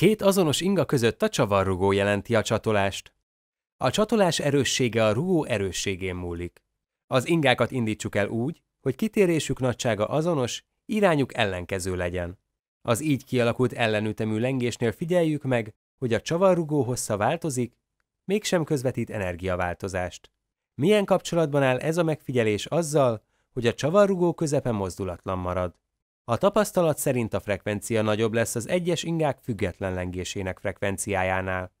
Két azonos inga között a csavarrugó jelenti a csatolást. A csatolás erőssége a rugó erősségén múlik. Az ingákat indítsuk el úgy, hogy kitérésük nagysága azonos, irányuk ellenkező legyen. Az így kialakult ellenütemű lengésnél figyeljük meg, hogy a csavarrugó hossza változik, mégsem közvetít energiaváltozást. Milyen kapcsolatban áll ez a megfigyelés azzal, hogy a csavarrugó közepe mozdulatlan marad? A tapasztalat szerint a frekvencia nagyobb lesz az egyes ingák független lengésének frekvenciájánál.